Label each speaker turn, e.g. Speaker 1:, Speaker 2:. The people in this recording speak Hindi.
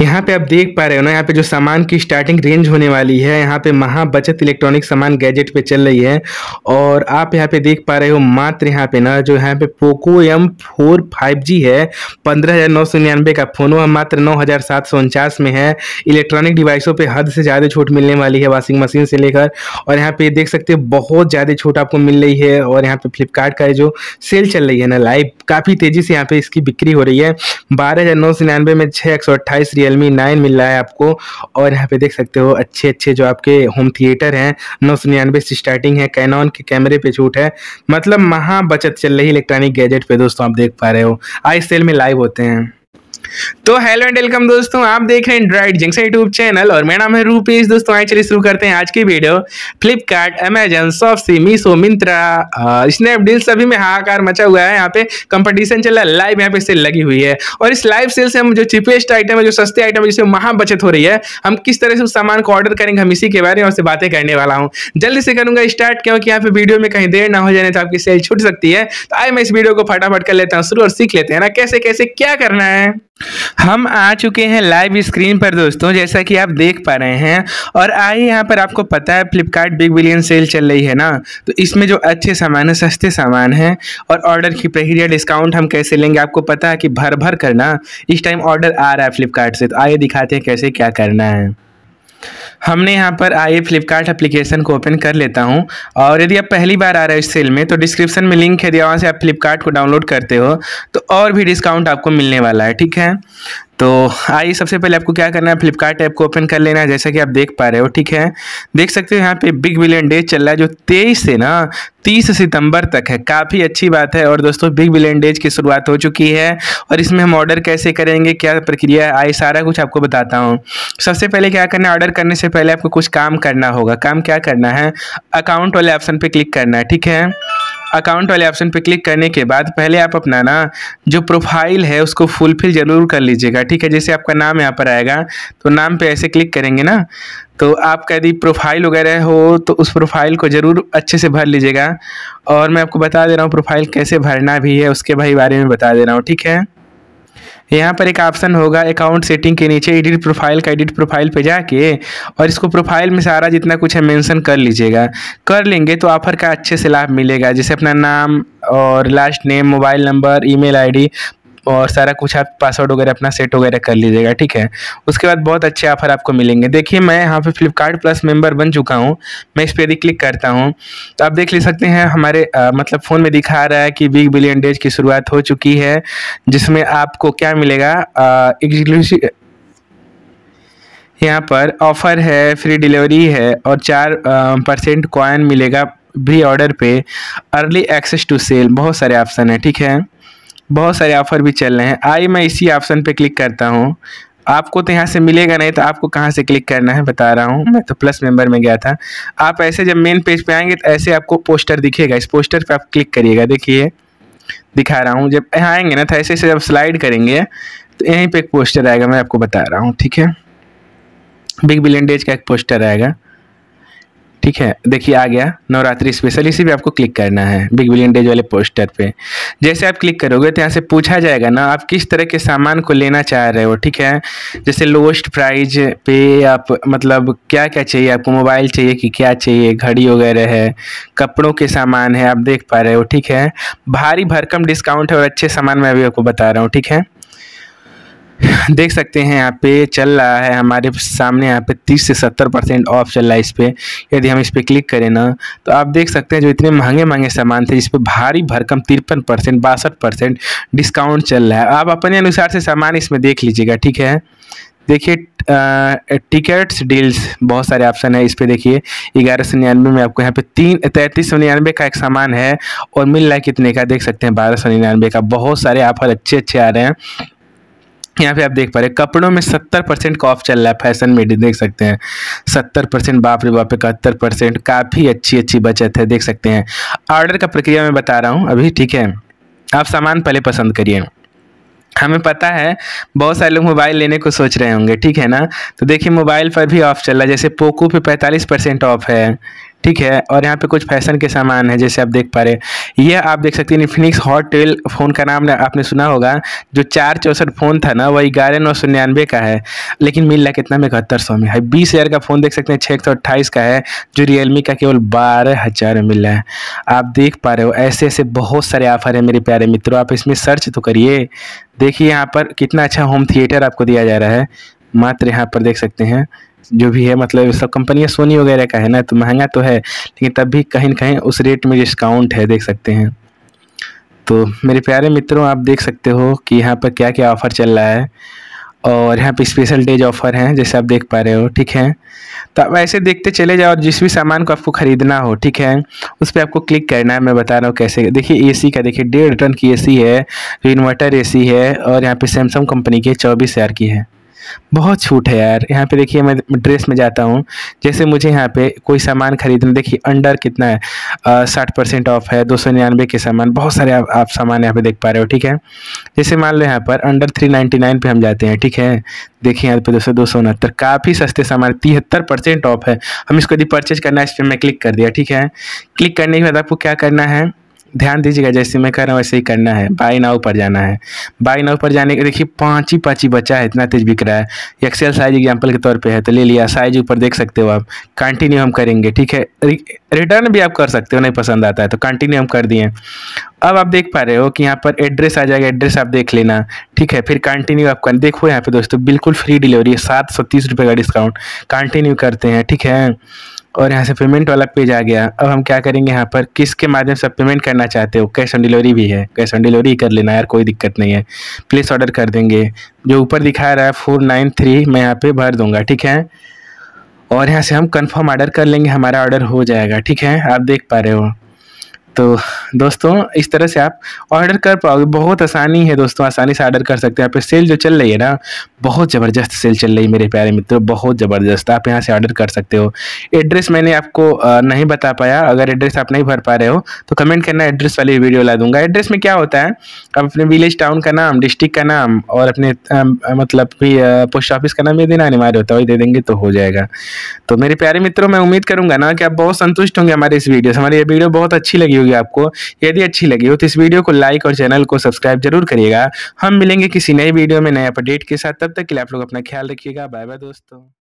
Speaker 1: यहाँ पे आप देख पा रहे हो ना यहाँ पे जो सामान की स्टार्टिंग रेंज होने वाली है यहाँ पे महा बचत इलेक्ट्रॉनिक सामान गैजेट पे चल रही है और आप यहाँ पे देख पा रहे हो मात्र यहाँ पे ना जो यहाँ पे Poco M four five G है पंद्रह हज़ार नौ सौ निन्यानवे का फ़ोन वह मात्र नौ हज़ार सात सौ उनचास में है इलेक्ट्रॉनिक डिवाइसों पर हद से ज़्यादा छूट मिलने वाली है वॉशिंग मशीन से लेकर और यहाँ पे देख सकते हो बहुत ज़्यादा छूट आपको मिल रही है और यहाँ पे फ्लिपकार्ट का जो सेल चल रही है ना लाइव काफ़ी तेज़ी से यहाँ पे इसकी बिक्री हो रही है बारह हज़ार नौ सौ निन्यानबे में छः एक सौ अट्ठाईस रियल मी नाइन मिल रहा है आपको और यहाँ पे देख सकते हो अच्छे अच्छे जो आपके होम थिएटर हैं नौ सौ निन्यानवे से स्टार्टिंग है कैनॉन के कैमरे पे छूट है मतलब महा बचत चल रही इलेक्ट्रॉनिक गैजेट पे दोस्तों आप देख पा रहे हो आई सेल में लाइव होते हैं तो हेलो एंड वेलकम दोस्तों आप देख रहे हैं एंड्राइड जंक्शन यूट्यूब चैनल और मेरा नाम है रूपेश दोस्तों आज चलिए शुरू करते हैं आज की वीडियो फ्लिपकार्ट अमेजन सॉफ्टी मीशो मिंत्रा स्नैपडील सभी में हाहाकार मचा हुआ है यहाँ पे कंपटीशन चल रहा है लाइव यहाँ पे सेल लगी हुई है और इस लाइव सेल से हम जो चीपेस्ट आइटम है जो सस्ते आइटम है जिससे महा बचत हो रही है हम किस तरह से उस सामान को ऑर्डर करेंगे हम इसी के बारे में बातें करने वाला हूँ जल्दी से करूँगा स्टार्ट क्योंकि यहाँ पे वीडियो में कहीं देर ना हो जाने तो आपकी सेल छूट सकती है तो आए मैं इस वीडियो को फटाफट कर लेता हूँ शुरू और सीख लेते हैं ना कैसे कैसे क्या करना है हम आ चुके हैं लाइव स्क्रीन पर दोस्तों जैसा कि आप देख पा रहे हैं और आए यहाँ पर आपको पता है फ्लिपकार्ट बिग बिलियन सेल चल रही है ना तो इसमें जो अच्छे सामान है सस्ते सामान हैं और ऑर्डर की प्रक्रिया डिस्काउंट हम कैसे लेंगे आपको पता है कि भर भर करना इस टाइम ऑर्डर आ रहा है फ्लिपकार्ट से तो आइए दिखाते हैं कैसे क्या करना है हमने यहाँ पर आइए फ्लिपकार्ट एप्लीकेशन को ओपन कर लेता हूँ और यदि आप पहली बार आ रहे हो इस सेल में तो डिस्क्रिप्शन में लिंक है यदि वहाँ से आप फ्लिपकार्ट को डाउनलोड करते हो तो और भी डिस्काउंट आपको मिलने वाला है ठीक है तो आइए सबसे पहले आपको क्या करना है फ्लिपकार्ट ऐप को ओपन कर लेना है जैसा कि आप देख पा रहे हो ठीक है देख सकते हो यहाँ पे बिग बिलियन डे चल रहा है जो तेईस से ना तीस सितंबर तक है काफ़ी अच्छी बात है और दोस्तों बिग बिलियन डेज की शुरुआत हो चुकी है और इसमें हम ऑर्डर कैसे करेंगे क्या प्रक्रिया है आई सारा कुछ आपको बताता हूँ सबसे पहले क्या करना है ऑर्डर करने से पहले आपको कुछ काम करना होगा काम क्या करना है अकाउंट वाले ऑप्शन पर क्लिक करना है ठीक है अकाउंट वाले ऑप्शन पर क्लिक करने के बाद पहले आप अपना ना जो प्रोफाइल है उसको फुलफिल ज़रूर कर लीजिएगा ठीक है जैसे आपका नाम यहाँ पर आएगा तो नाम पे ऐसे क्लिक करेंगे ना तो आपका यदि प्रोफाइल वगैरह हो तो उस प्रोफाइल को ज़रूर अच्छे से भर लीजिएगा और मैं आपको बता दे रहा हूँ प्रोफाइल कैसे भरना भी है उसके भाई बारे में बता दे रहा हूँ ठीक है यहाँ पर एक ऑप्शन होगा अकाउंट सेटिंग के नीचे एडिट प्रोफाइल का एडिट प्रोफाइल पे जाके और इसको प्रोफाइल में सारा जितना कुछ है मेंशन कर लीजिएगा कर लेंगे तो ऑफर का अच्छे से लाभ मिलेगा जैसे अपना नाम और last name mobile number email ID और सारा कुछ आप पासवर्ड वगैरह अपना सेट वगैरह कर लीजिएगा ठीक है उसके बाद बहुत अच्छे ऑफर आपको मिलेंगे देखिए मैं यहाँ पे फ्लिपकार्ट प्लस मेंबर बन चुका हूँ मैं इस पर यदि क्लिक करता हूँ तो आप देख ले सकते हैं हमारे आ, मतलब फ़ोन में दिखा रहा है कि बिग बिलियन डेज की शुरुआत हो चुकी है जिसमें आपको क्या मिलेगा एग्जीक्यूशन यहाँ पर ऑफ़र है फ्री डिलीवरी है और चार परसेंट कॉइन मिलेगा भी ऑर्डर पे अर्ली एक्सेस टू सेल बहुत सारे ऑप्शन है ठीक है बहुत सारे ऑफ़र भी चल रहे हैं आई मैं इसी ऑप्शन पे क्लिक करता हूँ आपको तो यहाँ से मिलेगा नहीं तो आपको कहाँ से क्लिक करना है बता रहा हूँ मैं तो प्लस मेंबर में गया था आप ऐसे जब मेन पेज पे आएंगे तो ऐसे आपको पोस्टर दिखेगा इस पोस्टर पे आप क्लिक करिएगा देखिए दिखा रहा हूँ जब यहाँ आएंगे ना तो ऐसे ऐसे जब स्लाइड करेंगे तो यहीं पर एक पोस्टर आएगा मैं आपको बता रहा हूँ ठीक है बिग बिलियन डेज का एक पोस्टर आएगा ठीक है देखिए आ गया नवरात्रि स्पेशल इसी पे आपको क्लिक करना है बिग बिलियन डेज वाले पोस्टर पे जैसे आप क्लिक करोगे तो यहाँ से पूछा जाएगा ना आप किस तरह के सामान को लेना चाह रहे हो ठीक है जैसे लोएस्ट प्राइज पे आप मतलब क्या क्या चाहिए आपको मोबाइल चाहिए कि क्या चाहिए घड़ी वगैरह है कपड़ों के सामान है आप देख पा रहे हो ठीक है भारी भरकम डिस्काउंट है और अच्छे सामान मैं अभी आपको बता रहा हूँ ठीक है देख सकते हैं यहाँ पे चल रहा है हमारे सामने यहाँ पे 30 से 70 परसेंट ऑफ चल रहा है इस पर यदि हम इस पर क्लिक करें ना तो आप देख सकते हैं जो इतने महंगे महंगे सामान थे जिस पर भारी भरकम तिरपन परसेंट बासठ परसेंट डिस्काउंट चल रहा है आप अपने अनुसार से सामान इसमें देख लीजिएगा ठीक है देखिए टिकट्स डील्स बहुत सारे ऑप्शन है इस पर देखिए ग्यारह सौ निन्यानवे में आपको यहाँ पे तीन तैंतीस सौ निन्यानवे का एक सामान है और मिल रहा है कितने का देख सकते हैं बारह सौ निन्यानवे का बहुत सारे ऑफर अच्छे अच्छे आ रहे हैं यहाँ पे आप देख पा रहे कपड़ों में सत्तर परसेंट का ऑफ चल रहा है फैशन में देख सकते हैं सत्तर परसेंट बाप रे बाप इकहत्तर परसेंट काफ़ी अच्छी अच्छी बचत है देख सकते हैं ऑर्डर का प्रक्रिया मैं बता रहा हूँ अभी ठीक है आप सामान पहले पसंद करिए हमें पता है बहुत सारे लोग मोबाइल लेने को सोच रहे होंगे ठीक है ना तो देखिए मोबाइल पर भी ऑफ चल रहा है जैसे पोको पे पैंतालीस परसेंट ऑफ है ठीक है और यहाँ पे कुछ फैशन के सामान है जैसे आप देख पा रहे यह आप देख सकते हैं इन्फिनिक्स हॉट टेल फ़ोन का नाम आपने सुना होगा जो चार चौंसठ फ़ोन था ना वही ग्यारह नौ सौ निन्यानवे का है लेकिन मिल रहा कितना में इकहत्तर सौ में है बीस हज़ार का फ़ोन देख सकते हैं छः सौ अट्ठाईस का है जो रियलमी का केवल बारह हज़ार में मिल रहा है आप देख पा रहे हो ऐसे ऐसे बहुत सारे ऑफर हैं मेरे प्यारे मित्रों आप इसमें सर्च तो करिए देखिए यहाँ पर कितना अच्छा होम थिएटर आपको दिया जा रहा है मात्र यहाँ पर देख सकते हैं जो भी है मतलब सब कंपनियाँ सोनी वगैरह का है ना तो महंगा तो है लेकिन तब भी कहीं ना कहीं उस रेट में डिस्काउंट है देख सकते हैं तो मेरे प्यारे मित्रों आप देख सकते हो कि यहाँ पर क्या क्या ऑफ़र चल रहा है और यहाँ पे स्पेशल डेज ऑफ़र हैं जैसे आप देख पा रहे हो ठीक है तो आप ऐसे देखते चले जाओ और जिस भी सामान को आपको ख़रीदना हो ठीक है उस पर आपको क्लिक करना है मैं बता रहा हूँ कैसे देखिए एसी का देखिए डेढ़ टन की एसी है इन्वर्टर एसी है और यहाँ पे सैमसंग कंपनी की चौबीस हज़ार की है बहुत छूट है यार यहाँ पे देखिए मैं ड्रेस में जाता हूँ जैसे मुझे यहाँ पे कोई सामान खरीदना देखिए अंडर कितना है साठ परसेंट ऑफ है दो सौ निन्यानवे के सामान बहुत सारे आप, आप सामान यहाँ पे देख पा रहे हो ठीक है जैसे मान लो यहाँ पर अंडर थ्री नाइन्टी नाइन पे हम जाते हैं ठीक है देखिए यहाँ पे दो सौ दो सौ उनहत्तर काफ़ी सस्ते सामान तिहत्तर परसेंट ऑफ है हम इसको यदि परचेज करना है इस पर मैं क्लिक कर दिया ठीक है क्लिक करने के बाद आपको क्या करना है ध्यान दीजिएगा जैसे मैं कह रहा हूँ वैसे ही करना है बाई नाव पर जाना है बाई नाव पर जाने के देखिए पाँच ही पाँच ही बचा है इतना तेज बिक रहा है एक्सेल साइज एग्जाम्पल के तौर पे है तो ले लिया साइज ऊपर देख सकते हो आप कंटिन्यू हम करेंगे ठीक है रिटर्न भी आप कर सकते हो नहीं पसंद आता है तो कंटिन्यू हम कर दिए अब आप देख पा रहे हो कि यहाँ पर एड्रेस आ जाएगा एड्रेस आप देख लेना ठीक है फिर कंटिन्यू आप कर देखो यहाँ पे दोस्तों बिल्कुल फ्री डिलीवरी है सात सौ तीस रुपये का डिस्काउंट कंटिन्यू करते हैं ठीक है और यहाँ से पेमेंट वाला पेज आ गया अब हम क्या करेंगे यहाँ पर किसके माध्यम से पेमेंट करना चाहते हो कैश ऑन डिलीवरी भी है कैश ऑन डिलीवरी कर लेना यार कोई दिक्कत नहीं है प्लेस ऑर्डर कर देंगे जो ऊपर दिखा रहा है फोर नाइन थ्री मैं यहाँ पर भर दूँगा ठीक है और यहाँ से हम कन्फर्म ऑर्डर कर लेंगे हमारा ऑर्डर हो जाएगा ठीक है आप देख पा रहे हो तो दोस्तों इस तरह से आप ऑर्डर कर पाओगे बहुत आसानी है दोस्तों आसानी से ऑर्डर कर सकते हैं यहाँ पे सेल जो चल रही है ना बहुत ज़बरदस्त सेल चल रही है मेरे प्यारे मित्रों बहुत ज़बरदस्त आप यहाँ से ऑर्डर कर सकते हो एड्रेस मैंने आपको नहीं बता पाया अगर एड्रेस आप नहीं भर पा रहे हो तो कमेंट करना एड्रेस वाली वीडियो ला दूंगा एड्रेस में क्या होता है आप अपने विलेज टाउन का नाम डिस्ट्रिक्ट का नाम और अपने मतलब भी पोस्ट ऑफिस का नाम ये देना अनिवार्य होता है वही दे देंगे तो हो जाएगा तो मेरे प्यारे मित्रों मैं उम्मीद करूँगा ना कि आप बहुत संतुष्ट होंगे हमारे इस वीडियो से हमारी ये वीडियो बहुत अच्छी लगी होगी आपको यदि अच्छी लगी हो तो इस वीडियो को लाइक और चैनल को सब्सक्राइब जरूर करिएगा हम मिलेंगे किसी नई वीडियो में नए अपडेट के साथ तब तक के लिए आप लोग अपना ख्याल रखिएगा बाय बाय दोस्तों